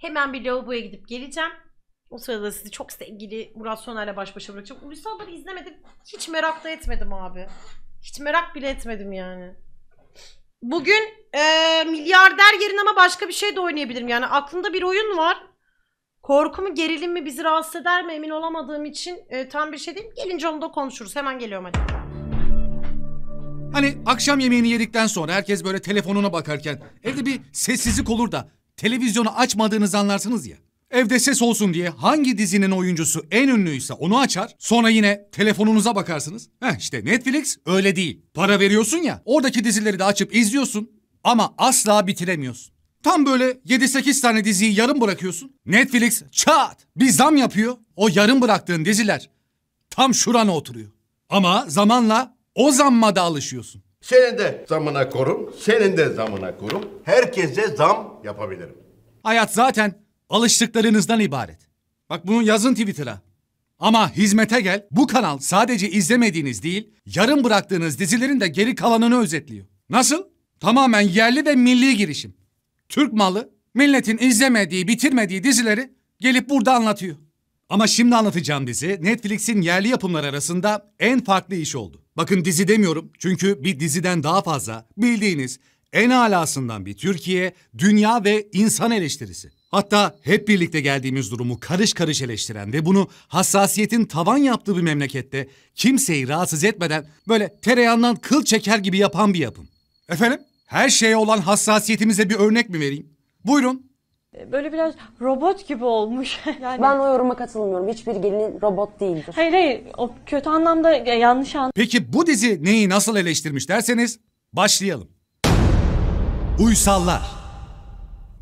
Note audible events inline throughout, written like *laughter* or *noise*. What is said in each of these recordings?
Hemen bir lavaboya gidip geleceğim. O sırada sizi çok sevgili Murat Soner'le baş başa bırakacağım. Hulusi izlemedim. Hiç merak da etmedim abi. Hiç merak bile etmedim yani. Bugün e, milyarder yerine ama başka bir şey de oynayabilirim. Yani aklımda bir oyun var. Korku mu gerilim mi bizi rahatsız eder mi emin olamadığım için e, tam bir şey değil. Gelince onu da konuşuruz. Hemen geliyorum hadi. Hani akşam yemeğini yedikten sonra herkes böyle telefonuna bakarken evde bir sessizlik olur da televizyonu açmadığınızı anlarsınız ya. Evde ses olsun diye hangi dizinin oyuncusu en ünlüyse onu açar. Sonra yine telefonunuza bakarsınız. Heh işte Netflix öyle değil. Para veriyorsun ya oradaki dizileri de açıp izliyorsun ama asla bitiremiyorsun. Tam böyle 7-8 tane diziyi yarım bırakıyorsun. Netflix çat bir zam yapıyor. O yarım bıraktığın diziler tam şurana oturuyor. Ama zamanla o zammada alışıyorsun. Senin de zamına korum, senin de zamına korum. Herkese zam yapabilirim. Hayat zaten alıştıklarınızdan ibaret. Bak bunu yazın Twitter'a. Ama hizmete gel bu kanal sadece izlemediğiniz değil, yarım bıraktığınız dizilerin de geri kalanını özetliyor. Nasıl? Tamamen yerli ve milli girişim. Türk malı, milletin izlemediği, bitirmediği dizileri gelip burada anlatıyor. Ama şimdi anlatacağım dizi Netflix'in yerli yapımlar arasında en farklı iş oldu. Bakın dizi demiyorum çünkü bir diziden daha fazla bildiğiniz en alasından bir Türkiye, dünya ve insan eleştirisi. Hatta hep birlikte geldiğimiz durumu karış karış eleştiren ve bunu hassasiyetin tavan yaptığı bir memlekette kimseyi rahatsız etmeden böyle tereyağından kıl çeker gibi yapan bir yapım. Efendim? Her şeye olan hassasiyetimize bir örnek mi vereyim? Buyurun böyle biraz robot gibi olmuş. yani... Ben o yoruma katılmıyorum. Hiçbir gelin robot değildir. Hayır hayır o kötü anlamda e, yanlış an. Peki bu dizi neyi nasıl eleştirmiş derseniz başlayalım. Uysallar.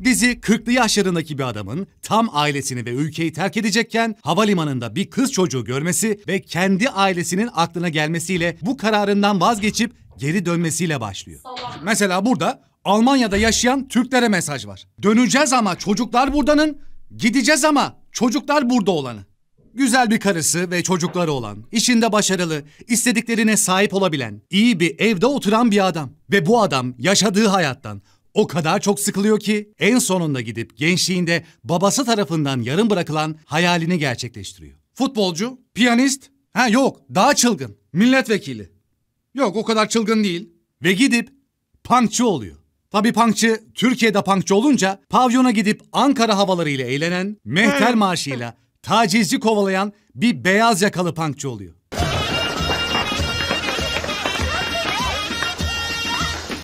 Dizi 40'lı yaşlarındaki bir adamın tam ailesini ve ülkeyi terk edecekken havalimanında bir kız çocuğu görmesi ve kendi ailesinin aklına gelmesiyle bu kararından vazgeçip geri dönmesiyle başlıyor. Mesela burada Almanya'da yaşayan Türklere mesaj var. Döneceğiz ama çocuklar buradanın, gideceğiz ama çocuklar burada olanı. Güzel bir karısı ve çocukları olan, işinde başarılı, istediklerine sahip olabilen, iyi bir evde oturan bir adam. Ve bu adam yaşadığı hayattan o kadar çok sıkılıyor ki en sonunda gidip gençliğinde babası tarafından yarım bırakılan hayalini gerçekleştiriyor. Futbolcu, piyanist, ha yok daha çılgın, milletvekili. Yok o kadar çılgın değil ve gidip punkçı oluyor. Tabi punkçı Türkiye'de punkçı olunca pavyona gidip Ankara havalarıyla eğlenen, mehter maaşıyla tacizci kovalayan bir beyaz yakalı punkçı oluyor.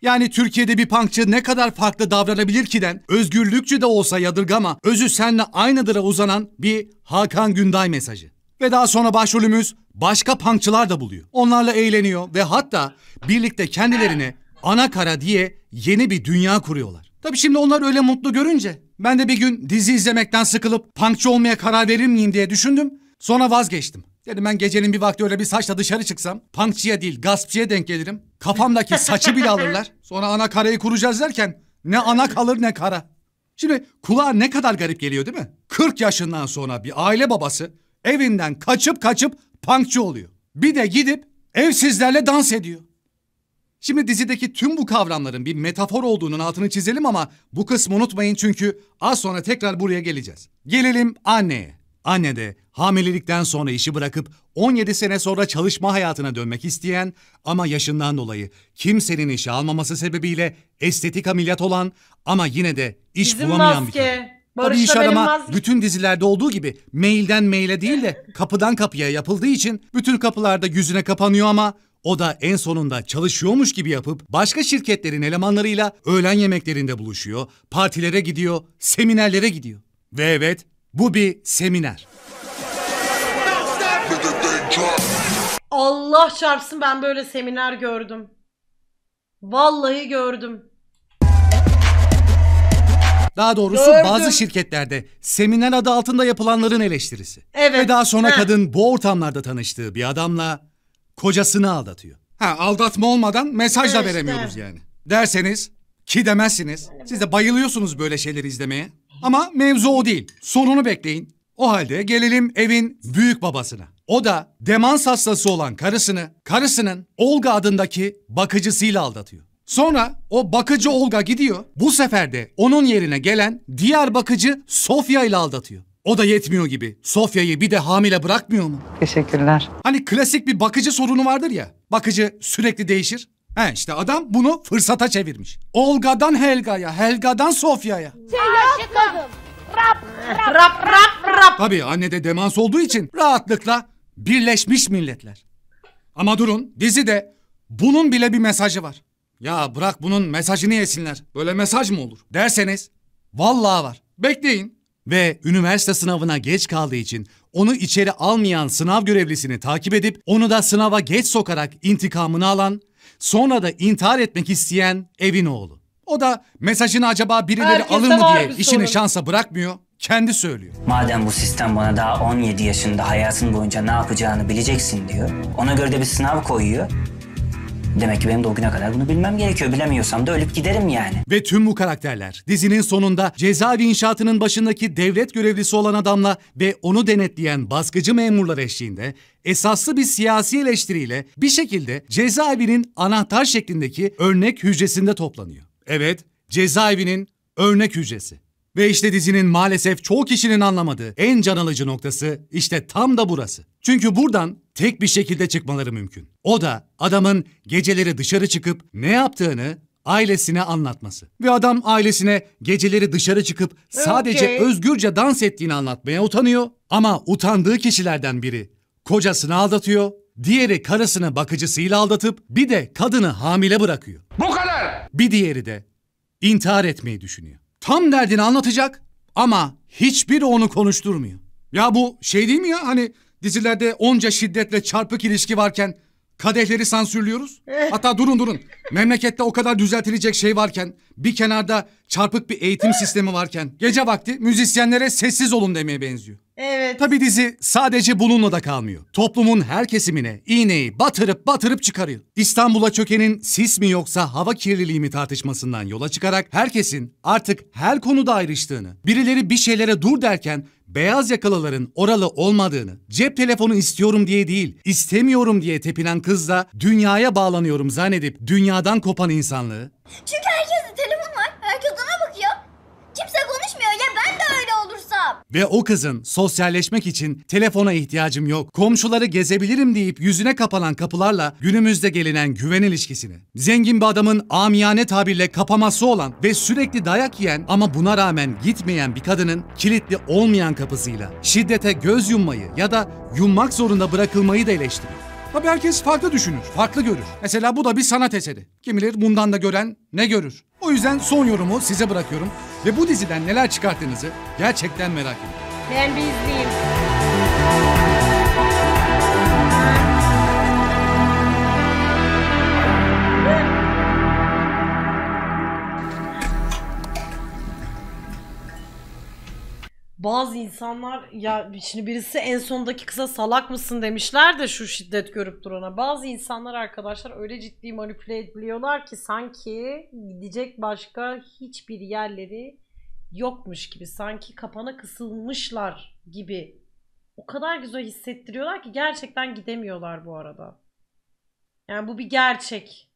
Yani Türkiye'de bir punkçı ne kadar farklı davranabilir ki den özgürlükçü de olsa yadırgama özü senle aynıdır'a uzanan bir Hakan Günday mesajı. Ve daha sonra başrolümüz başka punkçılar da buluyor. Onlarla eğleniyor ve hatta birlikte kendilerini ana kara diye yeni bir dünya kuruyorlar. Tabi şimdi onlar öyle mutlu görünce ben de bir gün dizi izlemekten sıkılıp punkçı olmaya karar verir miyim diye düşündüm. Sonra vazgeçtim. Dedim ben gecenin bir vakti öyle bir saçla dışarı çıksam punkçıya değil gaspçıya denk gelirim. Kafamdaki saçı bile alırlar. *laughs* Sonra ana karayı kuracağız derken ne ana kalır ne kara. Şimdi kulağa ne kadar garip geliyor değil mi? 40 yaşından sonra bir aile babası evinden kaçıp kaçıp punkçı oluyor. Bir de gidip evsizlerle dans ediyor. Şimdi dizideki tüm bu kavramların bir metafor olduğunun altını çizelim ama bu kısmı unutmayın çünkü az sonra tekrar buraya geleceğiz. Gelelim anneye. Anne de hamilelikten sonra işi bırakıp 17 sene sonra çalışma hayatına dönmek isteyen ama yaşından dolayı kimsenin işi almaması sebebiyle estetik ameliyat olan ama yine de iş Bizim bulamayan maske. bir kadın. Barış'la Tabii iş arama, bütün dizilerde olduğu gibi mailden maile değil de kapıdan kapıya yapıldığı için bütün kapılarda yüzüne kapanıyor ama o da en sonunda çalışıyormuş gibi yapıp başka şirketlerin elemanlarıyla öğlen yemeklerinde buluşuyor, partilere gidiyor, seminerlere gidiyor. Ve evet bu bir seminer. Allah çarpsın ben böyle seminer gördüm. Vallahi gördüm. Daha doğrusu Gördüm. bazı şirketlerde seminer adı altında yapılanların eleştirisi. Evet. Ve daha sonra ha. kadın bu ortamlarda tanıştığı bir adamla kocasını aldatıyor. Ha aldatma olmadan mesaj da veremiyoruz işte. yani. Derseniz ki demezsiniz. Siz de bayılıyorsunuz böyle şeyleri izlemeye. Ama mevzu o değil. Sonunu bekleyin. O halde gelelim evin büyük babasına. O da demans hastası olan karısını, karısının Olga adındaki bakıcısıyla aldatıyor. Sonra o bakıcı Olga gidiyor. Bu sefer de onun yerine gelen diğer bakıcı Sofya ile aldatıyor. O da yetmiyor gibi. Sofya'yı bir de hamile bırakmıyor mu? Teşekkürler. Hani klasik bir bakıcı sorunu vardır ya. Bakıcı sürekli değişir. He işte adam bunu fırsata çevirmiş. Olga'dan Helga'ya, Helga'dan Sofya'ya. Şey Aşıkım. Rap, rap, rap, rap, rap. Tabii anne de demans olduğu için rahatlıkla Birleşmiş Milletler. Ama durun dizide bunun bile bir mesajı var. Ya bırak bunun mesajını yesinler. Böyle mesaj mı olur? Derseniz vallahi var. Bekleyin. Ve üniversite sınavına geç kaldığı için onu içeri almayan sınav görevlisini takip edip onu da sınava geç sokarak intikamını alan, sonra da intihar etmek isteyen evin oğlu. O da mesajını acaba birileri Herkese alır mı diye işini şansa bırakmıyor, kendi söylüyor. Madem bu sistem bana daha 17 yaşında hayatın boyunca ne yapacağını bileceksin diyor. Ona göre de bir sınav koyuyor. Demek ki benim de o güne kadar bunu bilmem gerekiyor. Bilemiyorsam da ölüp giderim yani. Ve tüm bu karakterler dizinin sonunda cezaevi inşaatının başındaki devlet görevlisi olan adamla ve onu denetleyen baskıcı memurlar eşliğinde esaslı bir siyasi eleştiriyle bir şekilde cezaevinin anahtar şeklindeki örnek hücresinde toplanıyor. Evet, cezaevinin örnek hücresi. Ve işte dizinin maalesef çoğu kişinin anlamadığı en can alıcı noktası işte tam da burası. Çünkü buradan tek bir şekilde çıkmaları mümkün. O da adamın geceleri dışarı çıkıp ne yaptığını ailesine anlatması. Ve adam ailesine geceleri dışarı çıkıp sadece okay. özgürce dans ettiğini anlatmaya utanıyor. Ama utandığı kişilerden biri kocasını aldatıyor, diğeri karısını bakıcısıyla aldatıp bir de kadını hamile bırakıyor. Bu kadar! Bir diğeri de intihar etmeyi düşünüyor tam derdini anlatacak ama hiçbiri onu konuşturmuyor. Ya bu şey değil mi ya hani dizilerde onca şiddetle çarpık ilişki varken kadehleri sansürlüyoruz. Eh. Hatta durun durun memlekette o kadar düzeltilecek şey varken bir kenarda çarpık bir eğitim eh. sistemi varken gece vakti müzisyenlere sessiz olun demeye benziyor. Evet. Tabi dizi sadece bununla da kalmıyor. Toplumun her kesimine iğneyi batırıp batırıp çıkarıyor. İstanbul'a çökenin sis mi yoksa hava kirliliği mi tartışmasından yola çıkarak herkesin artık her konuda ayrıştığını, birileri bir şeylere dur derken beyaz yakalıların oralı olmadığını, cep telefonu istiyorum diye değil, istemiyorum diye tepinen kızla dünyaya bağlanıyorum zannedip dünyadan kopan insanlığı. Çünkü herkeste telefon var, herkes ona bakıyor. Kimse konuşmuyor, oğlum. Ve o kızın sosyalleşmek için telefona ihtiyacım yok. Komşuları gezebilirim deyip yüzüne kapanan kapılarla günümüzde gelinen güven ilişkisini. Zengin bir adamın amiyane tabirle kapaması olan ve sürekli dayak yiyen ama buna rağmen gitmeyen bir kadının kilitli olmayan kapısıyla şiddete göz yummayı ya da yummak zorunda bırakılmayı da eleştiriyor. Tabi herkes farklı düşünür, farklı görür. Mesela bu da bir sanat eseri. Kim bilir bundan da gören ne görür? O yüzden son yorumu size bırakıyorum. Ve bu diziden neler çıkarttığınızı gerçekten merak ediyorum. Ben bir izleyeyim. bazı insanlar ya şimdi birisi en sondaki kıza salak mısın demişler de şu şiddet görüp durana. Bazı insanlar arkadaşlar öyle ciddi manipüle ediliyorlar ki sanki gidecek başka hiçbir yerleri yokmuş gibi. Sanki kapana kısılmışlar gibi. O kadar güzel hissettiriyorlar ki gerçekten gidemiyorlar bu arada. Yani bu bir gerçek.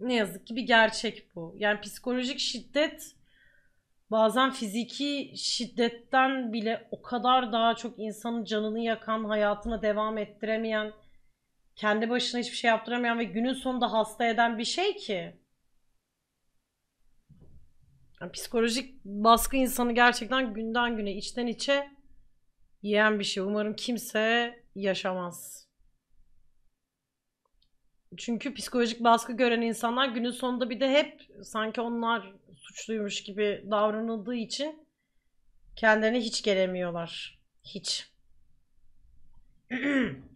ne yazık ki bir gerçek bu. Yani psikolojik şiddet bazen fiziki şiddetten bile o kadar daha çok insanın canını yakan, hayatını devam ettiremeyen, kendi başına hiçbir şey yaptıramayan ve günün sonunda hasta eden bir şey ki. Yani psikolojik baskı insanı gerçekten günden güne, içten içe yiyen bir şey. Umarım kimse yaşamaz. Çünkü psikolojik baskı gören insanlar günün sonunda bir de hep sanki onlar suçluymuş gibi davranıldığı için kendilerine hiç gelemiyorlar. Hiç. *clears throat*